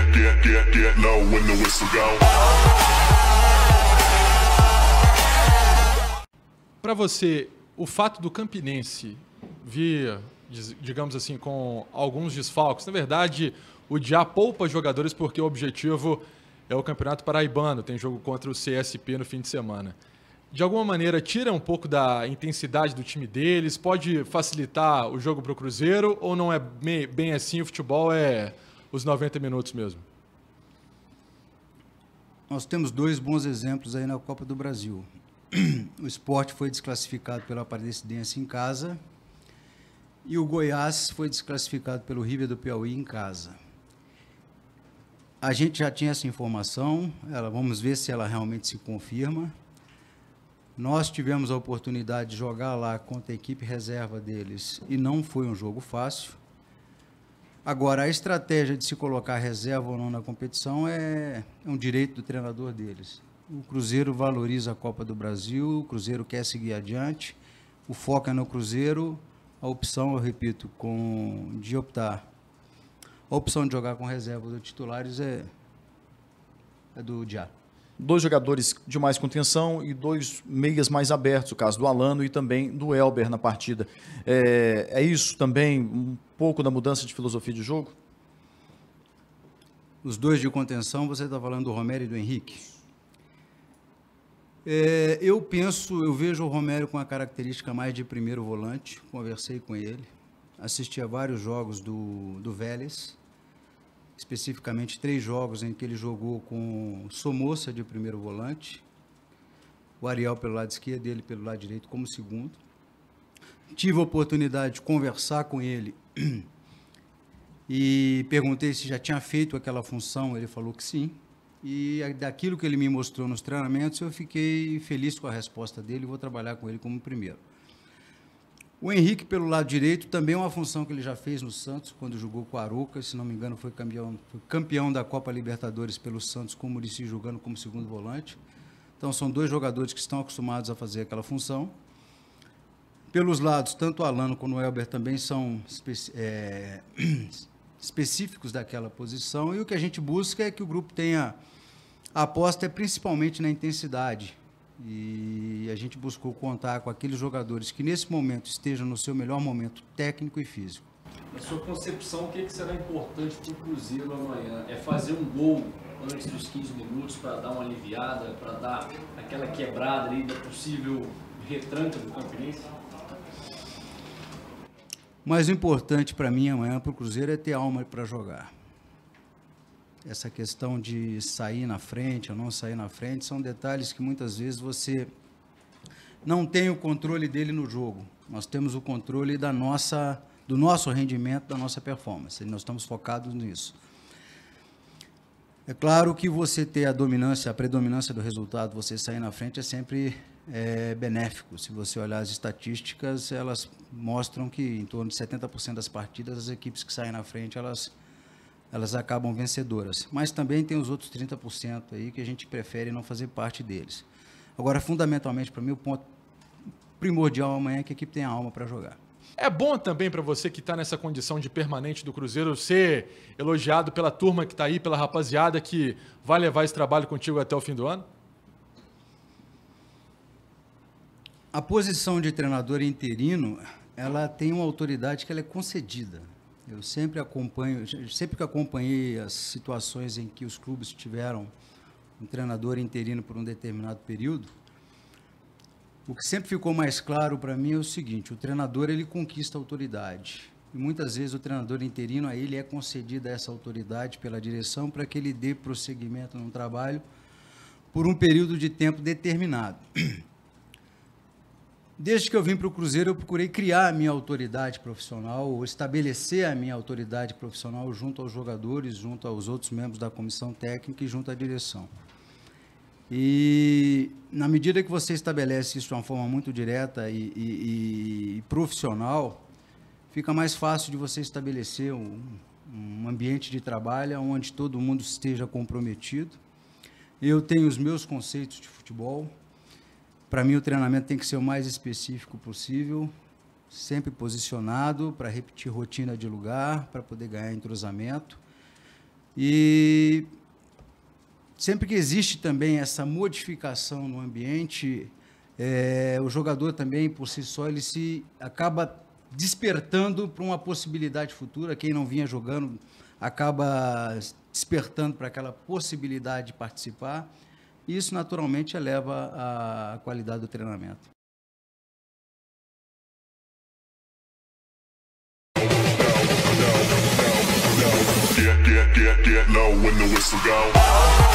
get, get, get, get low when the whistle go. Para você, o fato do Campinense vir, digamos assim, com alguns desfalques, na verdade, o Diá poupa jogadores porque o objetivo é o Campeonato Paraibano, tem jogo contra o CSP no fim de semana. De alguma maneira, tira um pouco da intensidade do time deles, pode facilitar o jogo para o Cruzeiro ou não é bem assim? O futebol é os 90 minutos mesmo? Nós temos dois bons exemplos aí na Copa do Brasil. O esporte foi desclassificado pela Aparecidense em casa e o Goiás foi desclassificado pelo River do Piauí em casa. A gente já tinha essa informação, ela, vamos ver se ela realmente se confirma. Nós tivemos a oportunidade de jogar lá contra a equipe reserva deles e não foi um jogo fácil. Agora, a estratégia de se colocar reserva ou não na competição é, é um direito do treinador deles. O Cruzeiro valoriza a Copa do Brasil, o Cruzeiro quer seguir adiante, o foco é no Cruzeiro, a opção, eu repito, com, de optar. A opção de jogar com reserva dos titulares é, é do Diário dois jogadores de mais contenção e dois meias mais abertos, o caso do Alano e também do Elber na partida. É, é isso também um pouco da mudança de filosofia de jogo? Os dois de contenção, você está falando do Romero e do Henrique? É, eu penso, eu vejo o Romero com a característica mais de primeiro volante, conversei com ele, assisti a vários jogos do, do Vélez, especificamente três jogos em que ele jogou com Somoça de primeiro volante, o Ariel pelo lado esquerdo e ele pelo lado direito como segundo. Tive a oportunidade de conversar com ele e perguntei se já tinha feito aquela função, ele falou que sim. E daquilo que ele me mostrou nos treinamentos, eu fiquei feliz com a resposta dele e vou trabalhar com ele como primeiro. O Henrique, pelo lado direito, também é uma função que ele já fez no Santos, quando jogou com o Arouca, se não me engano, foi campeão, foi campeão da Copa Libertadores pelo Santos, com o Murici jogando como segundo volante. Então, são dois jogadores que estão acostumados a fazer aquela função. Pelos lados, tanto o Alano como o Elber também são é, específicos daquela posição. E o que a gente busca é que o grupo tenha. A aposta é principalmente na intensidade. E a gente buscou contar com aqueles jogadores que nesse momento estejam no seu melhor momento técnico e físico. Na sua concepção, o que, é que será importante para o Cruzeiro amanhã? É fazer um gol antes dos 15 minutos para dar uma aliviada, para dar aquela quebrada ali da possível retranca do Campinense? Mas o importante para mim amanhã para o Cruzeiro é ter alma para jogar. Essa questão de sair na frente ou não sair na frente são detalhes que muitas vezes você não tem o controle dele no jogo. Nós temos o controle da nossa, do nosso rendimento, da nossa performance. E nós estamos focados nisso. É claro que você ter a dominância, a predominância do resultado, você sair na frente é sempre é, benéfico. Se você olhar as estatísticas, elas mostram que em torno de 70% das partidas, as equipes que saem na frente, elas, elas acabam vencedoras. Mas também tem os outros 30% aí que a gente prefere não fazer parte deles. Agora, fundamentalmente, para mim, o ponto primordial amanhã é que a equipe tenha alma para jogar. É bom também para você que está nessa condição de permanente do Cruzeiro ser elogiado pela turma que está aí, pela rapaziada que vai levar esse trabalho contigo até o fim do ano? A posição de treinador interino, ela tem uma autoridade que ela é concedida. Eu sempre acompanho, sempre que acompanhei as situações em que os clubes tiveram um treinador interino por um determinado período, o que sempre ficou mais claro para mim é o seguinte: o treinador ele conquista autoridade. E muitas vezes o treinador interino a ele é concedida essa autoridade pela direção para que ele dê prosseguimento num trabalho por um período de tempo determinado. Desde que eu vim para o Cruzeiro, eu procurei criar a minha autoridade profissional, ou estabelecer a minha autoridade profissional junto aos jogadores, junto aos outros membros da comissão técnica e junto à direção. E na medida que você estabelece isso de uma forma muito direta e, e, e profissional, fica mais fácil de você estabelecer um, um ambiente de trabalho onde todo mundo esteja comprometido. Eu tenho os meus conceitos de futebol. Para mim, o treinamento tem que ser o mais específico possível, sempre posicionado para repetir rotina de lugar, para poder ganhar entrosamento. E sempre que existe também essa modificação no ambiente, é, o jogador também, por si só, ele se acaba despertando para uma possibilidade futura. Quem não vinha jogando acaba despertando para aquela possibilidade de participar. E isso, naturalmente, eleva a qualidade do treinamento. Get, get, get, get low when the whistle goes.